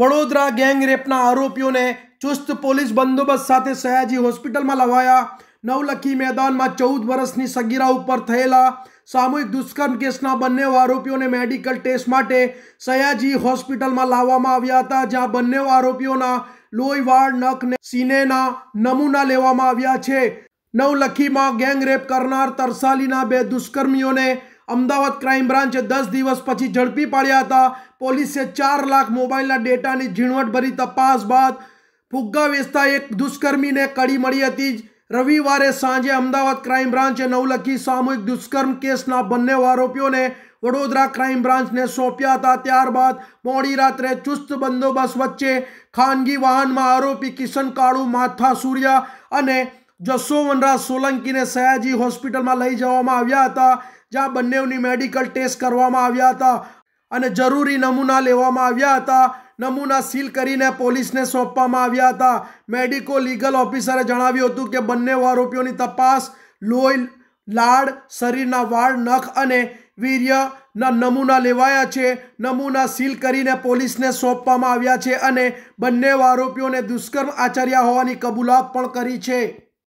Vadodara gang રેપના આરોપીઓને ચુસ્ત police બંદોબસ્ત સાથે સયાજી હોસ્પિટલમાં લવાયા નવલખી મેદાનમાં ચૌદ વર્ષની સગીરા ઉપર થયેલા સામૂહિક દુષ્કર્મ કેસના બંને આરોપીઓને મેડિકલ ટેસ્ટ માટે સયાજી હોસ્પિટલમાં લાવવામાં આવ્યા હતા જ્યાં બંને આરોપીઓના લોહીવાળ નખને સિનેના નમૂના લેવામાં આવ્યા છે નવલખીમાં ગેંગરેપ કરનાર તરસાલીના બે દુષ્કર્મીઓને અમદાવાદ ક્રાઇમ બ્રાન્ચે દસ દિવસ પછી ઝડપી પાડ્યા હતા પોલીસે ચાર લાખ મોબાઈલના ડેટાની ઝીણવટભરી તપાસ બાદ ફુગ્ગા વેચતા એક દુષ્કર્મીને કડી મળી હતી જ રવિવારે સાંજે અમદાવાદ ક્રાઇમ બ્રાન્ચે નવલખી સામૂહિક દુષ્કર્મ કેસના બંને આરોપીઓને વડોદરા ક્રાઇમ બ્રાન્ચને સોંપ્યા હતા ત્યારબાદ મોડી રાત્રે ચુસ્ત બંદોબસ્ત વચ્ચે ખાનગી વાહનમાં આરોપી કિશન કાળુ માથા સૂર્યા અને જસોવનરાજ સોલંકીને સયાજી હોસ્પિટલમાં લઈ જવામાં આવ્યા હતા જ્યાં બંનેઓની મેડિકલ ટેસ્ટ કરવામાં આવ્યા હતા અને જરૂરી નમૂના લેવામાં આવ્યા હતા નમૂના સીલ કરીને પોલીસને સોંપવામાં આવ્યા હતા મેડિકો લીગલ ઓફિસરે જણાવ્યું હતું કે બંને આરોપીઓની તપાસ લોહી લાડ શરીરના વાળ નખ અને વીર્યના નમૂના લેવાયા છે નમૂના સીલ કરીને પોલીસને સોંપવામાં આવ્યા છે અને બંને આરોપીઓને દુષ્કર્મ આચર્યા હોવાની કબૂલાત પણ કરી છે